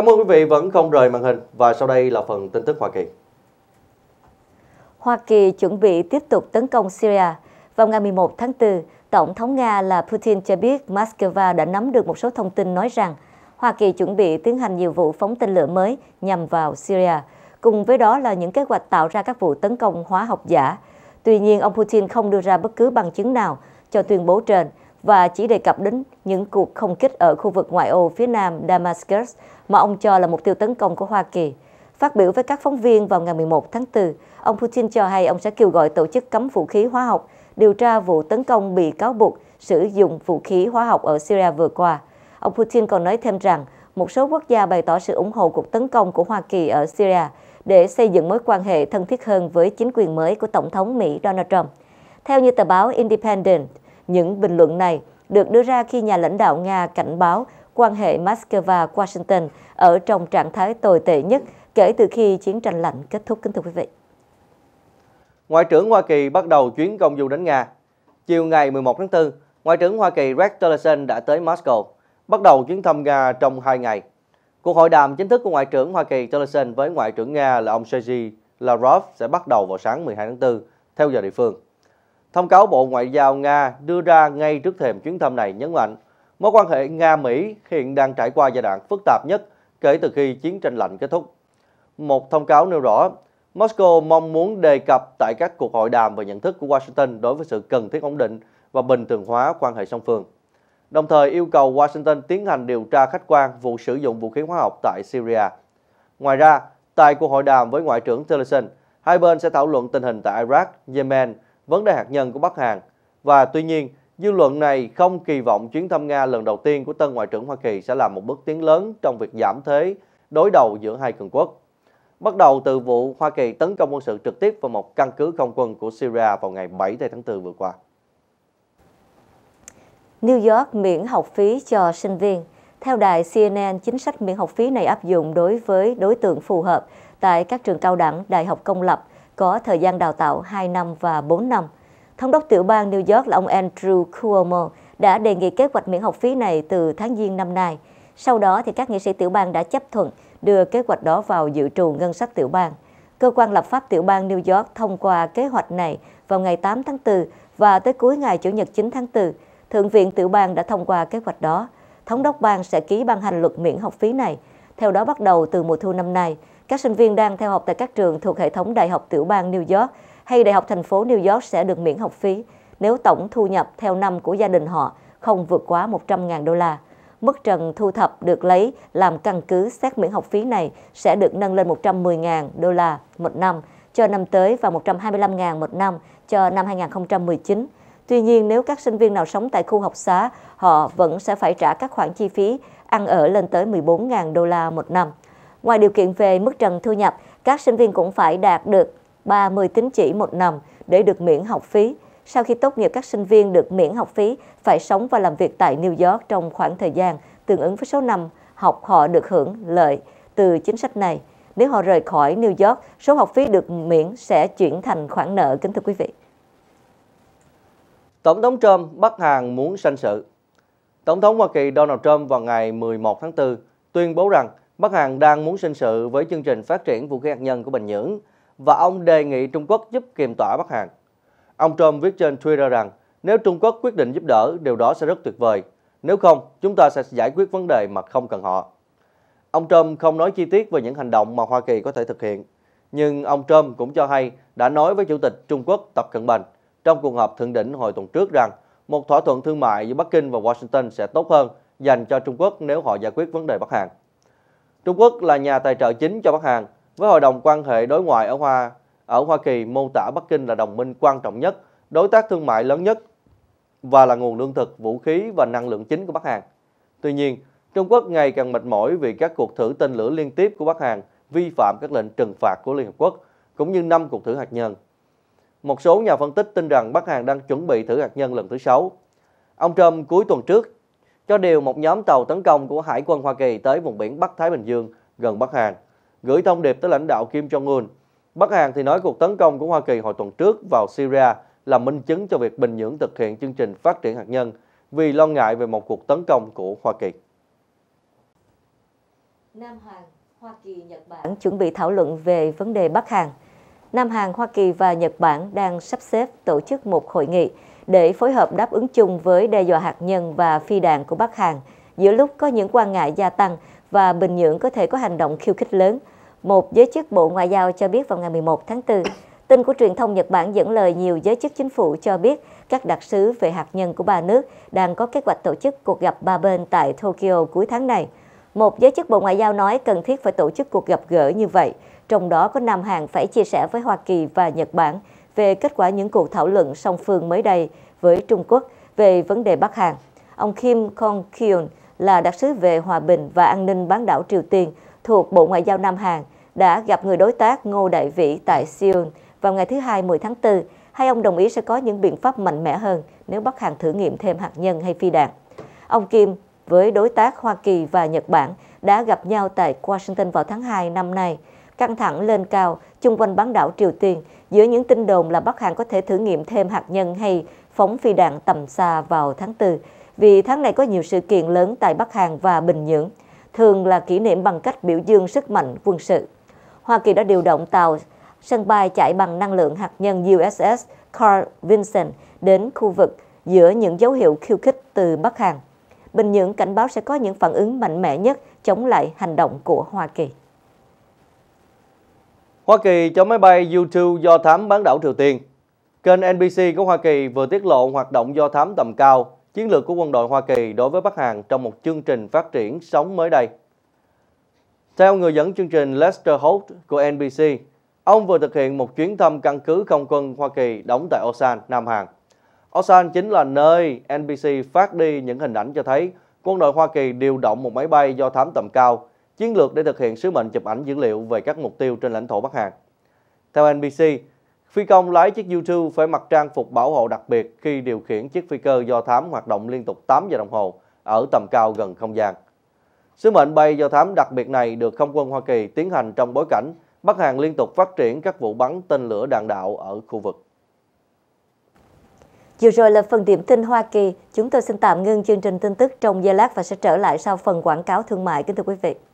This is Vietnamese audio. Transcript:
Cảm ơn quý vị vẫn không rời màn hình và sau đây là phần tin tức Hoa Kỳ. Hoa Kỳ chuẩn bị tiếp tục tấn công Syria. Vào ngày 11 tháng 4, Tổng thống Nga là Putin cho biết Moscow đã nắm được một số thông tin nói rằng Hoa Kỳ chuẩn bị tiến hành nhiều vụ phóng tên lửa mới nhằm vào Syria, cùng với đó là những kế hoạch tạo ra các vụ tấn công hóa học giả. Tuy nhiên, ông Putin không đưa ra bất cứ bằng chứng nào cho tuyên bố trên và chỉ đề cập đến những cuộc không kích ở khu vực ngoại ô phía nam Damascus mà ông cho là mục tiêu tấn công của Hoa Kỳ. Phát biểu với các phóng viên vào ngày 11 tháng 4, ông Putin cho hay ông sẽ kêu gọi tổ chức cấm vũ khí hóa học điều tra vụ tấn công bị cáo buộc sử dụng vũ khí hóa học ở Syria vừa qua. Ông Putin còn nói thêm rằng một số quốc gia bày tỏ sự ủng hộ cuộc tấn công của Hoa Kỳ ở Syria để xây dựng mối quan hệ thân thiết hơn với chính quyền mới của Tổng thống Mỹ Donald Trump. Theo như tờ báo Independent, những bình luận này được đưa ra khi nhà lãnh đạo Nga cảnh báo quan hệ Moscow-Washington ở trong trạng thái tồi tệ nhất kể từ khi chiến tranh lạnh kết thúc. Kính thưa quý vị. Ngoại trưởng Hoa Kỳ bắt đầu chuyến công du đến Nga. Chiều ngày 11 tháng 4, Ngoại trưởng Hoa Kỳ Rex Tillerson đã tới Moscow, bắt đầu chuyến thăm Nga trong 2 ngày. Cuộc hội đàm chính thức của Ngoại trưởng Hoa Kỳ Tillerson với Ngoại trưởng Nga là ông Sergei Lavrov sẽ bắt đầu vào sáng 12 tháng 4 theo giờ địa phương. Thông cáo Bộ Ngoại giao Nga đưa ra ngay trước thềm chuyến thăm này nhấn mạnh mối quan hệ Nga-Mỹ hiện đang trải qua giai đoạn phức tạp nhất kể từ khi chiến tranh lạnh kết thúc. Một thông cáo nêu rõ, Moscow mong muốn đề cập tại các cuộc hội đàm về nhận thức của Washington đối với sự cần thiết ổn định và bình thường hóa quan hệ song phương, đồng thời yêu cầu Washington tiến hành điều tra khách quan vụ sử dụng vũ khí hóa học tại Syria. Ngoài ra, tại cuộc hội đàm với Ngoại trưởng Tillerson, hai bên sẽ thảo luận tình hình tại Iraq, Yemen, vấn đề hạt nhân của Bắc Hàn. Và tuy nhiên, dư luận này không kỳ vọng chuyến thăm Nga lần đầu tiên của tân Ngoại trưởng Hoa Kỳ sẽ là một bước tiến lớn trong việc giảm thế đối đầu giữa hai cường quốc. Bắt đầu từ vụ Hoa Kỳ tấn công quân sự trực tiếp vào một căn cứ không quân của Syria vào ngày 7 tháng 4 vừa qua. New York miễn học phí cho sinh viên. Theo đài CNN, chính sách miễn học phí này áp dụng đối với đối tượng phù hợp tại các trường cao đẳng, đại học công lập có thời gian đào tạo 2 năm và 4 năm. Thống đốc tiểu bang New York là ông Andrew Cuomo đã đề nghị kế hoạch miễn học phí này từ tháng Giêng năm nay. Sau đó thì các nghị sĩ tiểu bang đã chấp thuận đưa kế hoạch đó vào dự trù ngân sách tiểu bang. Cơ quan lập pháp tiểu bang New York thông qua kế hoạch này vào ngày 8 tháng 4 và tới cuối ngày Chủ nhật 9 tháng 4, Thượng viện tiểu bang đã thông qua kế hoạch đó. Thống đốc bang sẽ ký ban hành luật miễn học phí này. Theo đó bắt đầu từ mùa thu năm nay, các sinh viên đang theo học tại các trường thuộc hệ thống Đại học tiểu bang New York hay Đại học thành phố New York sẽ được miễn học phí nếu tổng thu nhập theo năm của gia đình họ không vượt quá 100.000 đô la. Mức trần thu thập được lấy làm căn cứ xét miễn học phí này sẽ được nâng lên 110.000 đô la một năm cho năm tới và 125.000 một năm cho năm 2019. Tuy nhiên, nếu các sinh viên nào sống tại khu học xá, họ vẫn sẽ phải trả các khoản chi phí ăn ở lên tới 14.000 đô la một năm. Ngoài điều kiện về mức trần thu nhập, các sinh viên cũng phải đạt được 30 tín chỉ một năm để được miễn học phí. Sau khi tốt nghiệp, các sinh viên được miễn học phí phải sống và làm việc tại New York trong khoảng thời gian tương ứng với số năm học họ được hưởng lợi từ chính sách này. Nếu họ rời khỏi New York, số học phí được miễn sẽ chuyển thành khoản nợ, kính thưa quý vị. Tổng thống Trump bắt hàng muốn sanh sự Tổng thống Hoa Kỳ Donald Trump vào ngày 11 tháng 4 tuyên bố rằng Bắc Hàn đang muốn sinh sự với chương trình phát triển vũ khí hạt nhân của Bình Nhưỡng và ông đề nghị Trung Quốc giúp kiềm tỏa Bắc Hàn. Ông Trump viết trên Twitter rằng nếu Trung Quốc quyết định giúp đỡ, điều đó sẽ rất tuyệt vời. Nếu không, chúng ta sẽ giải quyết vấn đề mà không cần họ. Ông Trump không nói chi tiết về những hành động mà Hoa Kỳ có thể thực hiện. Nhưng ông Trump cũng cho hay đã nói với Chủ tịch Trung Quốc Tập Cận Bình trong cuộc họp thượng đỉnh hồi tuần trước rằng một thỏa thuận thương mại giữa Bắc Kinh và Washington sẽ tốt hơn dành cho Trung Quốc nếu họ giải quyết vấn đề Bắc Hàn. Trung Quốc là nhà tài trợ chính cho Bắc Hàn, với Hội đồng quan hệ đối ngoại ở Hoa ở Hoa Kỳ mô tả Bắc Kinh là đồng minh quan trọng nhất, đối tác thương mại lớn nhất và là nguồn lương thực, vũ khí và năng lượng chính của Bắc Hàn. Tuy nhiên, Trung Quốc ngày càng mệt mỏi vì các cuộc thử tên lửa liên tiếp của Bắc Hàn vi phạm các lệnh trừng phạt của Liên Hợp Quốc, cũng như năm cuộc thử hạt nhân. Một số nhà phân tích tin rằng Bắc Hàn đang chuẩn bị thử hạt nhân lần thứ sáu. Ông Trump cuối tuần trước cho điều một nhóm tàu tấn công của Hải quân Hoa Kỳ tới vùng biển Bắc Thái Bình Dương gần Bắc Hàn, gửi thông điệp tới lãnh đạo Kim Jong-un. Bắc Hàn thì nói cuộc tấn công của Hoa Kỳ hồi tuần trước vào Syria là minh chứng cho việc Bình Nhưỡng thực hiện chương trình phát triển hạt nhân vì lo ngại về một cuộc tấn công của Hoa Kỳ. Nam Hàn, Hoa Kỳ, Nhật Bản chuẩn bị thảo luận về vấn đề Bắc Hàn. Nam Hàn, Hoa Kỳ và Nhật Bản đang sắp xếp tổ chức một hội nghị để phối hợp đáp ứng chung với đe dọa hạt nhân và phi đạn của Bắc Hàn, giữa lúc có những quan ngại gia tăng và Bình Nhưỡng có thể có hành động khiêu khích lớn. Một giới chức Bộ Ngoại giao cho biết vào ngày 11 tháng 4, tin của truyền thông Nhật Bản dẫn lời nhiều giới chức chính phủ cho biết các đặc sứ về hạt nhân của ba nước đang có kế hoạch tổ chức cuộc gặp ba bên tại Tokyo cuối tháng này. Một giới chức Bộ Ngoại giao nói cần thiết phải tổ chức cuộc gặp gỡ như vậy, trong đó có Nam Hàn phải chia sẻ với Hoa Kỳ và Nhật Bản về kết quả những cuộc thảo luận song phương mới đây với Trung Quốc về vấn đề Bắc Hàn. Ông Kim Kong Kyun là đặc sứ về hòa bình và an ninh bán đảo Triều Tiên thuộc Bộ Ngoại giao Nam Hàn đã gặp người đối tác Ngô Đại Vĩ tại Seoul vào ngày thứ Hai 10 tháng 4. Hai ông đồng ý sẽ có những biện pháp mạnh mẽ hơn nếu Bắc Hàn thử nghiệm thêm hạt nhân hay phi đạn. Ông Kim với đối tác Hoa Kỳ và Nhật Bản đã gặp nhau tại Washington vào tháng 2 năm nay. Căng thẳng lên cao chung quanh bán đảo Triều Tiên giữa những tin đồn là Bắc Hàn có thể thử nghiệm thêm hạt nhân hay phóng phi đạn tầm xa vào tháng 4 vì tháng này có nhiều sự kiện lớn tại Bắc Hàn và Bình Nhưỡng, thường là kỷ niệm bằng cách biểu dương sức mạnh quân sự. Hoa Kỳ đã điều động tàu sân bay chạy bằng năng lượng hạt nhân USS Carl Vinson đến khu vực giữa những dấu hiệu khiêu khích từ Bắc Hàn. Bình Nhưỡng cảnh báo sẽ có những phản ứng mạnh mẽ nhất chống lại hành động của Hoa Kỳ. Hoa Kỳ cho máy bay U-2 do thám bán đảo Triều Tiên Kênh NBC của Hoa Kỳ vừa tiết lộ hoạt động do thám tầm cao, chiến lược của quân đội Hoa Kỳ đối với Bắc Hàn trong một chương trình phát triển sống mới đây. Theo người dẫn chương trình Lester Holt của NBC, ông vừa thực hiện một chuyến thăm căn cứ không quân Hoa Kỳ đóng tại Osan, Nam Hàn. Osan chính là nơi NBC phát đi những hình ảnh cho thấy quân đội Hoa Kỳ điều động một máy bay do thám tầm cao chiến lược để thực hiện sứ mệnh chụp ảnh dữ liệu về các mục tiêu trên lãnh thổ Bắc Hàn. Theo NBC, phi công lái chiếc U-2 phải mặc trang phục bảo hộ đặc biệt khi điều khiển chiếc phi cơ do thám hoạt động liên tục 8 giờ đồng hồ ở tầm cao gần không gian. Sứ mệnh bay do thám đặc biệt này được không quân Hoa Kỳ tiến hành trong bối cảnh Bắc Hàn liên tục phát triển các vụ bắn tên lửa đạn đạo ở khu vực. Vừa rồi là phần điểm tin Hoa Kỳ. Chúng tôi xin tạm ngưng chương trình tin tức trong giây lát và sẽ trở lại sau phần quảng cáo thương mại. Kính thưa quý vị.